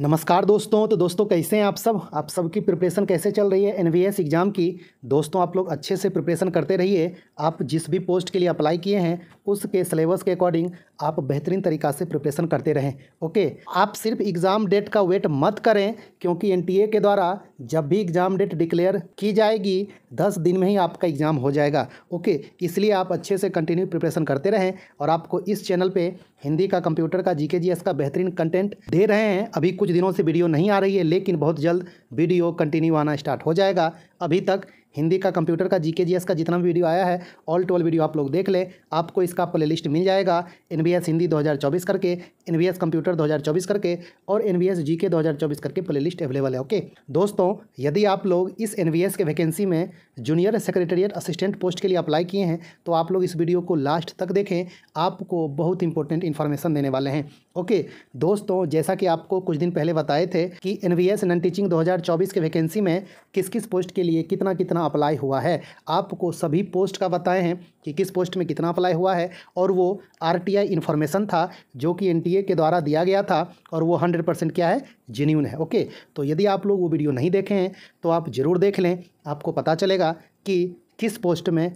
नमस्कार दोस्तों तो दोस्तों कैसे हैं आप सब आप सब की प्रिपरेशन कैसे चल रही है एनवीएस एग्ज़ाम की दोस्तों आप लोग अच्छे से प्रिपरेशन करते रहिए आप जिस भी पोस्ट के लिए अप्लाई किए हैं उसके सिलेबस के अकॉर्डिंग आप बेहतरीन तरीक़ा से प्रिपरेशन करते रहें ओके आप सिर्फ एग्ज़ाम डेट का वेट मत करें क्योंकि एन के द्वारा जब भी एग्ज़ाम डेट डिक्लेयर की जाएगी दस दिन में ही आपका एग्ज़ाम हो जाएगा ओके इसलिए आप अच्छे से कंटिन्यू प्रिपरेशन करते रहें और आपको इस चैनल पर हिंदी का कंप्यूटर का जी का बेहतरीन कंटेंट दे रहे हैं अभी कुछ दिनों से वीडियो नहीं आ रही है लेकिन बहुत जल्द वीडियो कंटिन्यू आना स्टार्ट हो जाएगा अभी तक हिंदी का कंप्यूटर का जीके का जितना भी वीडियो आया है ऑल ट्वेल्व वीडियो आप लोग देख लें आपको इसका प्लेलिस्ट मिल जाएगा एन हिंदी 2024 करके एन कंप्यूटर 2024 करके और एन जीके 2024 करके प्लेलिस्ट अवेलेबल है ओके दोस्तों यदि आप लोग इस एन के वैकेंसी में जूनियर सेक्रेटरिएट असिस्टेंट पोस्ट के लिए अप्लाई किए हैं तो आप लोग इस वीडियो को लास्ट तक देखें आपको बहुत इंपॉर्टेंट इन्फॉर्मेशन देने वाले हैं ओके दोस्तों जैसा कि आपको कुछ दिन पहले बताए थे कि एन वी एस टीचिंग 2024 के वैकेंसी में किस किस पोस्ट के लिए कितना कितना कितना अप्लाई हुआ है आपको सभी पोस्ट का बताए हैं कि किस पोस्ट में कितना अप्लाई हुआ है और वो आर टी इन्फॉर्मेशन था जो कि एन के द्वारा दिया गया था और वो हंड्रेड परसेंट क्या है जेन्यून है ओके तो यदि आप लोग वो वीडियो नहीं देखे हैं तो आप ज़रूर देख लें आपको पता चलेगा कि किस पोस्ट में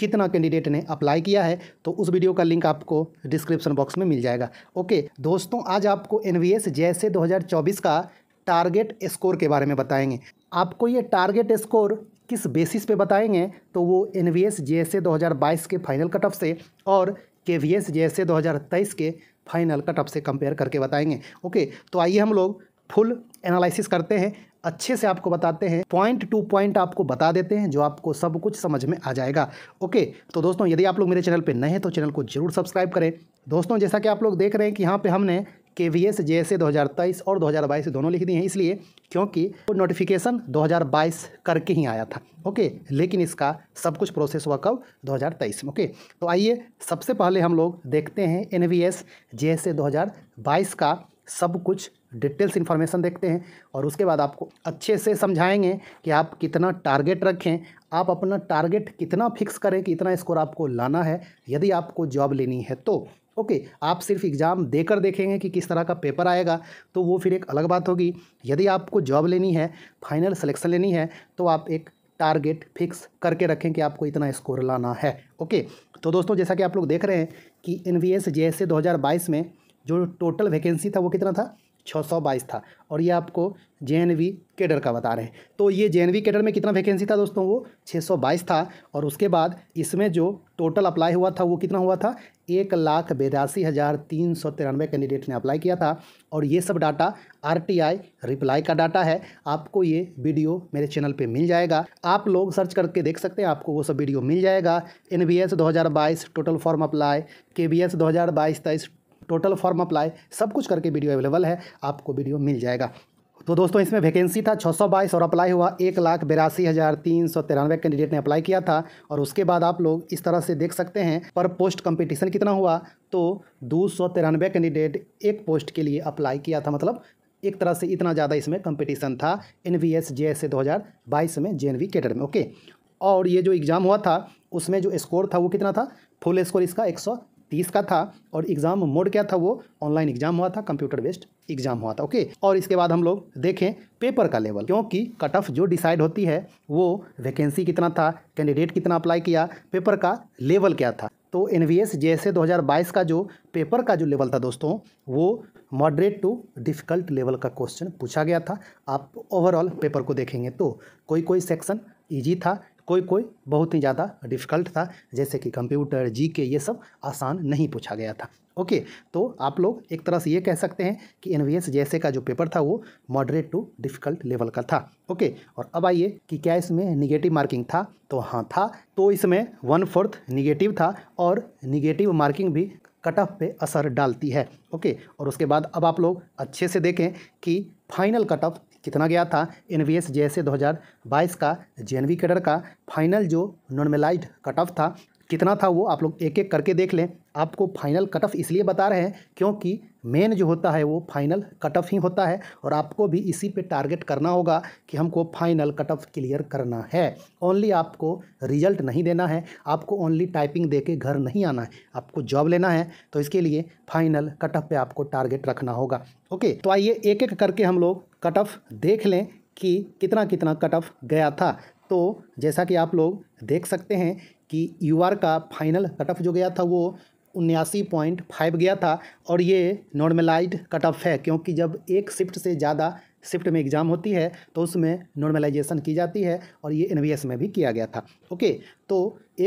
कितना कैंडिडेट ने अप्लाई किया है तो उस वीडियो का लिंक आपको डिस्क्रिप्शन बॉक्स में मिल जाएगा ओके दोस्तों आज आपको एन वी जैसे 2024 का टारगेट स्कोर के बारे में बताएंगे आपको ये टारगेट स्कोर किस बेसिस पे बताएंगे तो वो N V S J S A दो हज़ार बाईस के फाइनल कटअप से और K V S J S A दो हज़ार तेईस के फाइनल कटअप से कंपेयर करके बताएंगे ओके तो आइए हम लोग फुल एनालिसिस करते हैं अच्छे से आपको बताते हैं पॉइंट टू पॉइंट आपको बता देते हैं जो आपको सब कुछ समझ में आ जाएगा ओके तो दोस्तों यदि आप लोग मेरे चैनल पर नए हैं तो चैनल को जरूर सब्सक्राइब करें दोस्तों जैसा कि आप लोग देख रहे हैं कि यहाँ पर हमने K V S J S A दो हज़ार तेईस और दो हज़ार बाईस दोनों लिख दिए हैं इसलिए क्योंकि वो नोटिफिकेशन दो हज़ार बाईस करके ही आया था ओके लेकिन इसका सब कुछ प्रोसेस हुआ कब दो हज़ार तेईस में ओके तो आइए सबसे पहले हम लोग देखते हैं N V S J S A दो हज़ार बाईस का सब कुछ डिटेल्स इन्फॉर्मेशन देखते हैं और उसके बाद आपको अच्छे से समझाएंगे कि आप कितना टारगेट रखें आप अपना टारगेट कितना फिक्स करें कि इतना स्कोर आपको लाना है यदि आपको जॉब लेनी है तो ओके आप सिर्फ एग्ज़ाम देकर देखेंगे कि किस तरह का पेपर आएगा तो वो फिर एक अलग बात होगी यदि आपको जॉब लेनी है फाइनल सिलेक्शन लेनी है तो आप एक टारगेट फिक्स करके रखें कि आपको इतना स्कोर लाना है ओके तो दोस्तों जैसा कि आप लोग देख रहे हैं कि N V S J S में जो टोटल वैकेंसी था वो कितना था 622 था और ये आपको जे केडर का बता रहे हैं तो ये जे केडर में कितना वैकेंसी था दोस्तों वो 622 था और उसके बाद इसमें जो टोटल अप्लाई हुआ था वो कितना हुआ था एक लाख बेरासी हज़ार तीन सौ तिरानवे कैंडिडेट ने अप्लाई किया था और ये सब डाटा आरटीआई रिप्लाई का डाटा है आपको ये वीडियो मेरे चैनल पे मिल जाएगा आप लोग सर्च करके देख सकते हैं आपको वो सब वीडियो मिल जाएगा एन बी एस दो हज़ार बाईस टोटल फॉर्म अप्लाई के बी एस दो हज़ार बाईस तेईस टोटल फॉर्म अप्लाई सब कुछ करके वीडियो अवेलेबल है आपको वीडियो मिल जाएगा तो दोस्तों इसमें वैकेंसी था 622 और अप्लाई हुआ एक लाख बेरासी हज़ार तीन सौ तिरानवे कैंडिडेट ने अप्लाई किया था और उसके बाद आप लोग इस तरह से देख सकते हैं पर पोस्ट कंपटीशन कितना हुआ तो दो सौ तिरानवे कैंडिडेट एक पोस्ट के लिए अप्लाई किया था मतलब एक तरह से इतना ज़्यादा इसमें कंपटीशन था N V S J S A दो हज़ार बाईस में जे एन वी कैडर में ओके और ये जो एग्ज़ाम हुआ था उसमें जो स्कोर था वो कितना था फुल स्कोर इसका एक सौ तीस का था और एग्ज़ाम मोड क्या था वो ऑनलाइन एग्जाम हुआ था कंप्यूटर बेस्ड एग्जाम हुआ था ओके और इसके बाद हम लोग देखें पेपर का लेवल क्योंकि कट ऑफ जो डिसाइड होती है वो वैकेंसी कितना था कैंडिडेट कितना अप्लाई किया पेपर का लेवल क्या था तो N V S J S A दो हज़ार बाईस का जो पेपर का जो लेवल था दोस्तों वो मॉडरेट टू डिफ़िकल्ट लेवल का क्वेश्चन पूछा गया था आप ओवरऑल पेपर को देखेंगे तो कोई कोई सेक्शन ईजी था कोई कोई बहुत ही ज़्यादा डिफ़िकल्ट था जैसे कि कंप्यूटर जी के ये सब आसान नहीं पूछा गया था ओके तो आप लोग एक तरह से ये कह सकते हैं कि एन जैसे का जो पेपर था वो मॉडरेट टू डिफ़िकल्ट लेवल का था ओके और अब आइए कि क्या इसमें निगेटिव मार्किंग था तो हाँ था तो इसमें वन फोर्थ निगेटिव था और निगेटिव मार्किंग भी कट ऑफ पे असर डालती है ओके और उसके बाद अब आप लोग अच्छे से देखें कि फाइनल कट ऑफ कितना गया था N V S J S A दो हज़ार बाईस का जे एन वी कैडर का फाइनल जो नॉर्मलाइज कट ऑफ था कितना था वो आप लोग एक एक करके देख लें आपको फाइनल कट ऑफ इसलिए बता रहे हैं क्योंकि मेन जो होता है वो फाइनल कट ऑफ ही होता है और आपको भी इसी पे टारगेट करना होगा कि हमको फाइनल कट ऑफ क्लियर करना है ओनली आपको रिजल्ट नहीं देना है आपको ओनली टाइपिंग दे के घर नहीं आना है आपको जॉब लेना है तो इसके लिए फाइनल कट ऑफ पर आपको टारगेट रखना होगा ओके तो आइए एक एक करके हम लोग कट ऑफ देख लें कि कितना कितना कट ऑफ गया था तो जैसा कि आप लोग देख सकते हैं कि यू आर का फाइनल कट ऑफ जो गया था वो उन्यासी पॉइंट फाइव गया था और ये नॉर्मलाइज कट ऑफ है क्योंकि जब एक शिफ्ट से ज़्यादा शिफ्ट में एग्ज़ाम होती है तो उसमें नॉर्मलाइजेशन की जाती है और ये एन में भी किया गया था ओके तो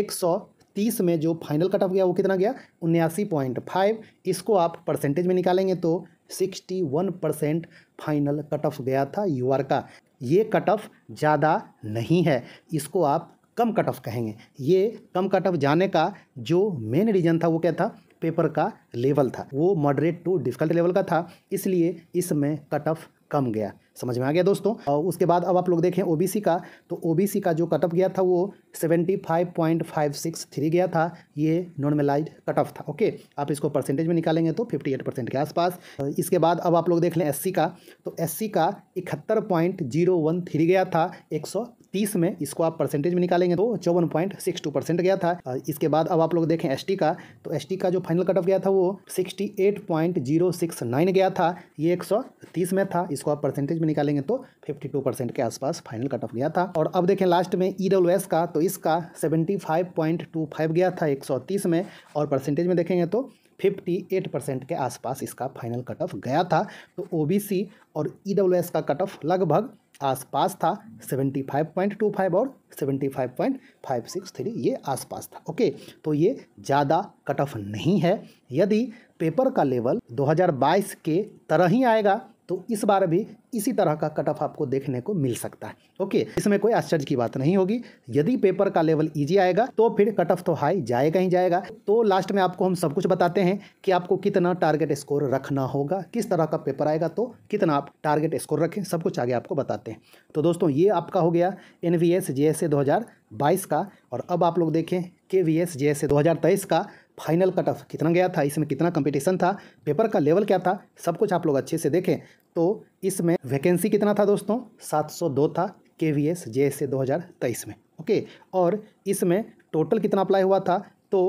एक सौ तीस में जो फाइनल कट ऑफ गया वो कितना गया उन्यासी पॉइंट फाइव इसको आप परसेंटेज में निकालेंगे तो sixty one percent final cutoff गया था यू का ये कट ऑफ ज़्यादा नहीं है इसको आप कम कट ऑफ कहेंगे ये कम कट ऑफ जाने का जो मेन रीज़न था वो क्या था पेपर का लेवल था वो मॉडरेट टू डिफिकल्ट लेवल का था इसलिए इसमें कट ऑफ कम गया समझ में आ गया दोस्तों और उसके बाद अब आप लोग देखें ओबीसी का तो ओबीसी का जो कट ऑफ गया था वो 75.563 गया था ये नॉर्मलाइज कट ऑफ था ओके आप इसको परसेंटेज में निकालेंगे तो 58 परसेंट के आसपास इसके बाद अब आप लोग देख लें एससी का तो एससी का इकहत्तर गया था एक तीस में इसको आप परसेंटेज में निकालेंगे तो चौवन पॉइंट सिक्स टू परसेंट गया था इसके बाद अब आप लोग देखें एस का तो एस का जो फाइनल कट ऑफ गया था वो sixty eight point zero six nine गया था ये एक सौ तीस में था इसको आप परसेंटेज में निकालेंगे तो फिफ्टी टू परसेंट के आसपास फाइनल कट ऑफ गया था और अब देखें लास्ट में ई डब्ल्यू एस का तो इसका seventy five point two five गया था एक सौ तीस में और परसेंटेज में देखेंगे तो 58 परसेंट के आसपास इसका फाइनल कट ऑफ गया था तो ओबीसी और ई e का कट ऑफ लगभग आसपास था 75.25 और 75.563 ये आसपास था ओके तो ये ज़्यादा कट ऑफ नहीं है यदि पेपर का लेवल 2022 के तरह ही आएगा तो इस बार भी इसी तरह का कट ऑफ आपको देखने को मिल सकता है ओके इसमें कोई आश्चर्य की बात नहीं होगी यदि पेपर का लेवल ईजी आएगा तो फिर कट ऑफ तो हाई जाएगा ही जाएगा तो लास्ट में आपको हम सब कुछ बताते हैं कि आपको कितना टारगेट स्कोर रखना होगा किस तरह का पेपर आएगा तो कितना आप टारगेट स्कोर रखें सब कुछ आगे आपको बताते हैं तो दोस्तों ये आपका हो गया N V S J S A दो हज़ार बाईस का और अब आप लोग देखें K V S J S A दो हज़ार तेईस का फाइनल कट ऑफ कितना गया था इसमें कितना कंपटीशन था पेपर का लेवल क्या था सब कुछ आप लोग अच्छे से देखें तो इसमें वैकेंसी कितना था दोस्तों 702 था K V S J S में ओके और इसमें टोटल कितना अप्लाई हुआ था तो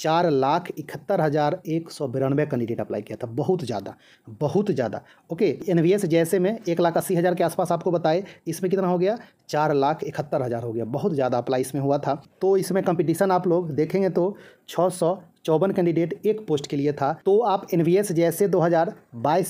चार लाख इकहत्तर हज़ार एक सौ बिरानवे कैंडिडेट अप्लाई किया था बहुत ज़्यादा बहुत ज़्यादा ओके एन जैसे में एक लाख अस्सी हज़ार के आसपास आपको बताए इसमें कितना हो गया चार लाख इकहत्तर हज़ार हो गया बहुत ज़्यादा अप्लाई इसमें हुआ था तो इसमें कंपटीशन आप लोग देखेंगे तो छः सौ चौवन कैंडिडेट एक पोस्ट के लिए था तो आप एन जैसे दो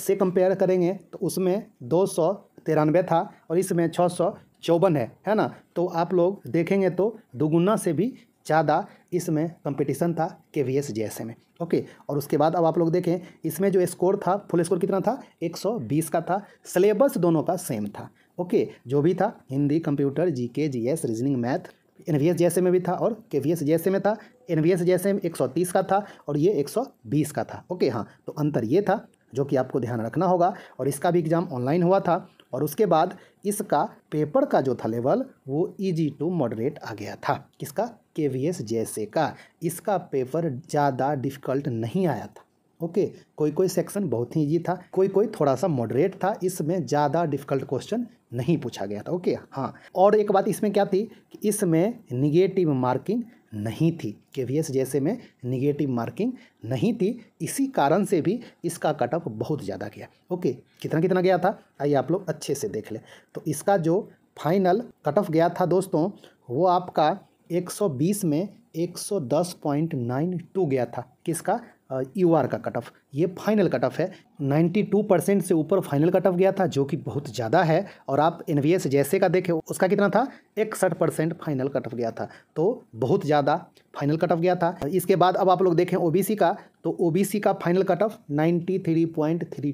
से कंपेयर करेंगे तो उसमें दो सौ तिरानवे था और इसमें छः सौ चौवन है है ना तो आप लोग देखेंगे तो दोगुना से भी ज़्यादा इसमें कंपटीशन था के वी एस जे में ओके और उसके बाद अब आप लोग देखें इसमें जो स्कोर था फुल स्कोर कितना था 120 का था सिलेबस दोनों का सेम था ओके जो भी था Hindi computer G K G S reasoning math N V S जैसे में भी था और के वी एस जैसे में था एन वी एस जैसे में एक सौ तीस का था और ये एक सौ बीस का था ओके हाँ तो अंतर ये था जो कि आपको ध्यान रखना होगा और इसका भी एग्ज़ाम ऑनलाइन हुआ था और उसके बाद इसका पेपर का जो था लेवल वो ईजी टू मॉडरेट आ गया था किसका के वी एस जैसे का इसका पेपर ज़्यादा डिफ़िकल्ट नहीं आया था ओके कोई कोई सेक्शन बहुत ही ईजी था कोई कोई थोड़ा सा मॉडरेट था इसमें ज़्यादा डिफिकल्ट क्वेश्चन नहीं पूछा गया था ओके हाँ और एक बात इसमें क्या थी कि इसमें निगेटिव मार्किंग नहीं थी के वी एस जैसे में निगेटिव मार्किंग नहीं थी इसी कारण से भी इसका कट ऑफ बहुत ज़्यादा गया ओके कितना कितना गया था आइए आप लोग अच्छे से देख लें तो इसका जो फाइनल कट ऑफ गया था दोस्तों वो आपका 120 में 110.92 गया था किसका यू e आर का कट ऑफ ये फाइनल कट ऑफ है 92 परसेंट से ऊपर फाइनल कट ऑफ गया था जो कि बहुत ज़्यादा है और आप एन जैसे का देखें उसका कितना था इकसठ परसेंट फाइनल कट ऑफ गया था तो बहुत ज़्यादा फाइनल कट ऑफ गया था इसके बाद अब आप लोग देखें सी का तो सी का फाइनल कट ऑफ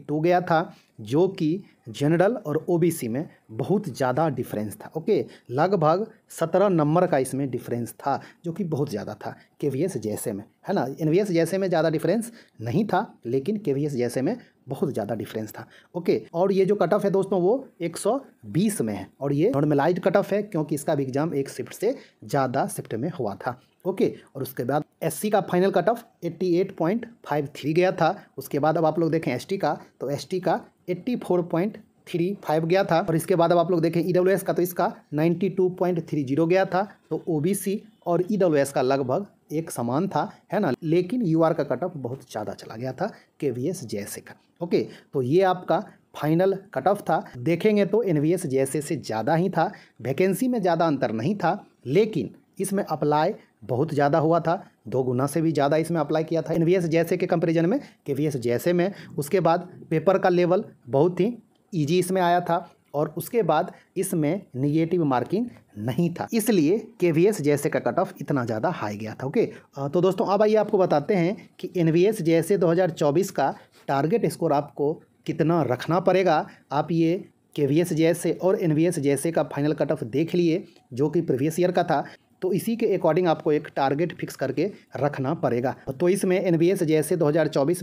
टू गया था जो कि जनरल और ओबीसी में बहुत ज़्यादा डिफरेंस था ओके लगभग सत्रह नंबर का इसमें डिफरेंस था जो कि बहुत ज़्यादा था के वी एस जैसे में है ना एन वी एस जैसे में ज़्यादा डिफरेंस नहीं था लेकिन के वी एस जैसे में बहुत ज़्यादा डिफरेंस था ओके और ये जो कट ऑफ है दोस्तों वो 120 में है और ये नॉर्मलाइज कट ऑफ है क्योंकि इसका भी एग्जाम एक शिफ्ट से ज़्यादा शिफ्ट में हुआ था ओके और उसके बाद एस का फाइनल कट ऑफ एट्टी गया था उसके बाद अब आप लोग देखें एस का तो एस का eighty four point three five गया था और इसके बाद अब आप लोग देखें ई डब्ल्यू एस का तो इसका ninety two point three zero गया था तो ओ बी सी और ई डब्ल्यू एस का लगभग एक समान था है ना लेकिन यू आर का कट ऑफ बहुत ज़्यादा चला गया था के वी एस जैसे का ओके तो ये आपका फाइनल कट ऑफ था देखेंगे तो एन वी एस जैसे से ज़्यादा ही था वैकेंसी में ज़्यादा अंतर नहीं था लेकिन इसमें अप्लाई बहुत ज़्यादा हुआ था दो गुना से भी ज़्यादा इसमें अप्लाई किया था एन जैसे के कंपेरिजन में के जैसे में उसके बाद पेपर का लेवल बहुत ही ईजी इसमें आया था और उसके बाद इसमें निगेटिव मार्किंग नहीं था इसलिए के जैसे का कट ऑफ इतना ज़्यादा हाई गया था ओके तो दोस्तों अब आइए आपको बताते हैं कि एन जैसे 2024 का टारगेट स्कोर आपको कितना रखना पड़ेगा आप ये के वी एस जैसे और एन वी एस जैसे का फाइनल कट ऑफ देख लिए जो कि प्रीवियस ईयर का था तो इसी के अकॉर्डिंग आपको एक टारगेट फिक्स करके रखना पड़ेगा तो इसमें एन बी एस जैसे दो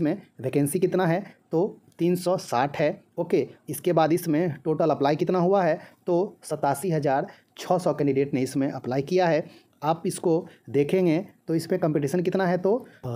में वैकेंसी कितना है तो 360 है ओके इसके बाद इसमें टोटल अप्लाई कितना हुआ है तो सतासी हज़ार छः सौ कैंडिडेट ने इसमें अप्लाई किया है आप इसको देखेंगे तो इसमें कंपटीशन कितना है तो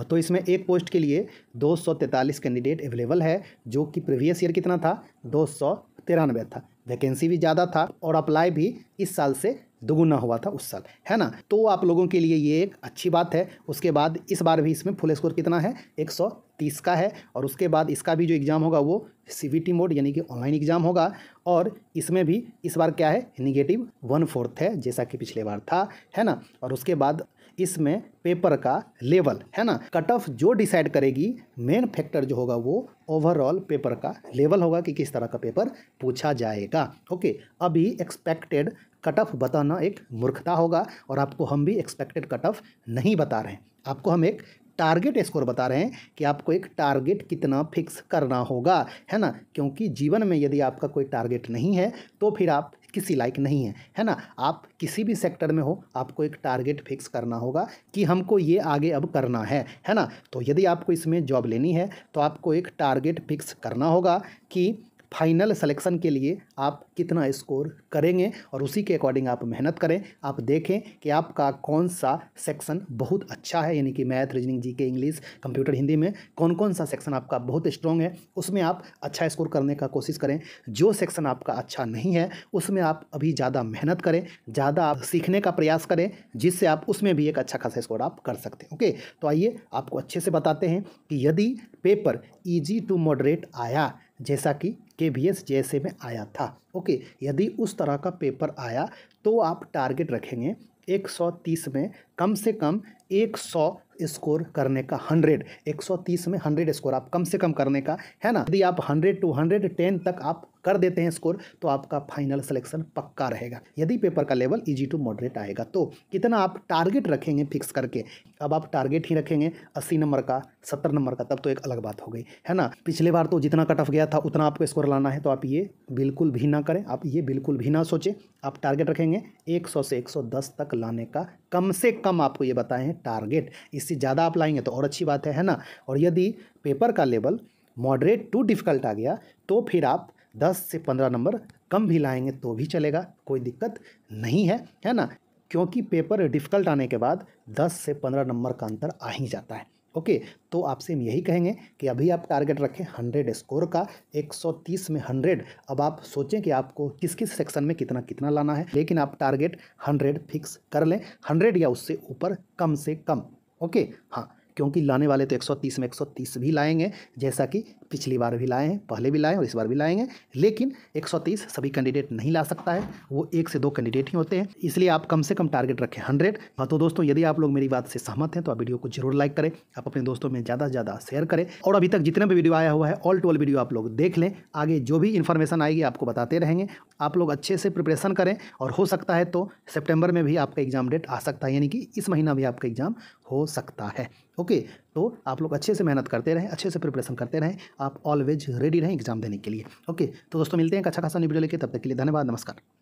तो इसमें एक पोस्ट के लिए दो सौ तैंतालीस कैंडिडेट अवेलेबल है जो कि प्रीवियस ईयर कितना था दो सौ तिरानवे था वैकेंसी भी ज़्यादा था और अप्लाई भी इस साल से दुगुना हुआ था उस साल है ना तो आप लोगों के लिए ये एक अच्छी बात है उसके बाद इस बार भी इसमें फुल स्कोर कितना है एक सौ तीस का है और उसके बाद इसका भी जो एग्ज़ाम होगा वो सी मोड यानी कि ऑनलाइन एग्ज़ाम होगा और इसमें भी इस बार क्या है निगेटिव वन फोर्थ है जैसा कि पिछले बार था है ना और उसके बाद इसमें पेपर का लेवल है ना कट ऑफ जो डिसाइड करेगी मेन फैक्टर जो होगा वो ओवरऑल पेपर का लेवल होगा कि किस तरह का पेपर पूछा जाएगा ओके अभी एक्सपेक्टेड कट ऑफ बताना एक मूर्खता होगा और आपको हम भी एक्सपेक्टेड कट ऑफ नहीं बता रहे हैं आपको हम एक टारगेट स्कोर बता रहे हैं कि आपको एक टारगेट कितना फिक्स करना होगा है ना क्योंकि जीवन में यदि आपका कोई टारगेट नहीं है तो फिर आप किसी लायक नहीं है है ना आप किसी भी सेक्टर में हो आपको एक टारगेट फिक्स करना होगा कि हमको ये आगे अब करना है है ना तो यदि आपको इसमें जॉब लेनी है तो आपको एक टारगेट फिक्स करना होगा कि फाइनल सिलेक्शन के लिए आप कितना स्कोर करेंगे और उसी के अकॉर्डिंग आप मेहनत करें आप देखें कि आपका कौन सा सेक्शन बहुत अच्छा है यानी कि मैथ रीजनिंग जी के इंग्लिश कंप्यूटर हिंदी में कौन कौन सा सेक्शन आपका बहुत स्ट्रॉन्ग है उसमें आप अच्छा स्कोर करने का कोशिश करें जो सेक्शन आपका अच्छा नहीं है उसमें आप अभी ज़्यादा मेहनत करें ज़्यादा आप सीखने का प्रयास करें जिससे आप उसमें भी एक अच्छा खासा स्कोर आप कर सकते हैं ओके तो आइए आपको अच्छे से बताते हैं कि यदि पेपर ईजी टू मॉडरेट आया जैसा कि के बी एस जैसे में आया था ओके यदि उस तरह का पेपर आया तो आप टारगेट रखेंगे 130 में कम से कम एक सौ स्कोर करने का हंड्रेड एक सौ तीस में हंड्रेड स्कोर आप कम से कम करने का है ना यदि आप हंड्रेड टू हंड्रेड टेन तक आप कर देते हैं स्कोर तो आपका फाइनल सिलेक्शन पक्का रहेगा यदि पेपर का लेवल इजी टू मॉडरेट आएगा तो कितना आप टारगेट रखेंगे फिक्स करके अब आप टारगेट ही रखेंगे अस्सी नंबर का सत्तर नंबर का तब तो एक अलग बात हो गई है ना पिछले बार तो जितना कट ऑफ गया था उतना आपको स्कोर लाना है तो आप ये बिल्कुल भी ना करें आप ये बिल्कुल भी ना सोचें आप टारगेट रखेंगे एक सौ से एक सौ दस तक लाने का कम से कम कम आपको ये बताए हैं टारगेट इससे ज़्यादा आप लाएंगे तो और अच्छी बात है है ना और यदि पेपर का लेवल मॉडरेट टू डिफ़िकल्ट आ गया तो फिर आप दस से पंद्रह नंबर कम भी लाएंगे तो भी चलेगा कोई दिक्कत नहीं है है ना क्योंकि पेपर डिफ़िकल्ट आने के बाद दस से पंद्रह नंबर का अंतर आ ही जाता है ओके तो आपसे हम यही कहेंगे कि अभी आप टारगेट रखें हंड्रेड स्कोर का 130 में हंड्रेड अब आप सोचें कि आपको किस किस सेक्शन में कितना कितना लाना है लेकिन आप टारगेट हंड्रेड फिक्स कर लें हंड्रेड या उससे ऊपर कम से कम ओके हाँ क्योंकि लाने वाले तो 130 में 130 भी लाएंगे जैसा कि पिछली बार भी लाए हैं पहले भी लाए और इस बार भी लाएंगे लेकिन 130 सभी कैंडिडेट नहीं ला सकता है वो एक से दो कैंडिडेट ही होते हैं इसलिए आप कम से कम टारगेट रखें हंड्रेड हाँ, तो दोस्तों यदि आप लोग मेरी बात से सहमत हैं तो आप वीडियो को जरूर लाइक करें आप अपने दोस्तों में ज़्यादा से ज़्यादा शेयर करें और अभी तक जितने भी वीडियो आया हुआ है ऑल टू ऑल वीडियो आप लोग देख लें आगे जो भी इन्फॉर्मेशन आएगी आपको बताते रहेंगे आप लोग अच्छे से प्रिपरेशन करें और हो सकता है तो सेप्टेम्बर में भी आपका एग्जाम डेट आ सकता है यानी कि इस महीना भी आपका एग्जाम हो सकता है ओके तो आप लोग अच्छे से मेहनत करते रहें अच्छे से प्रिपरेशन करते रहें आप ऑलवेज रेडी रहें एग्जाम देने के लिए ओके तो दोस्तों मिलते हैं एक अच्छा खासा वीडियो लेके तब तक के लिए धन्यवाद नमस्कार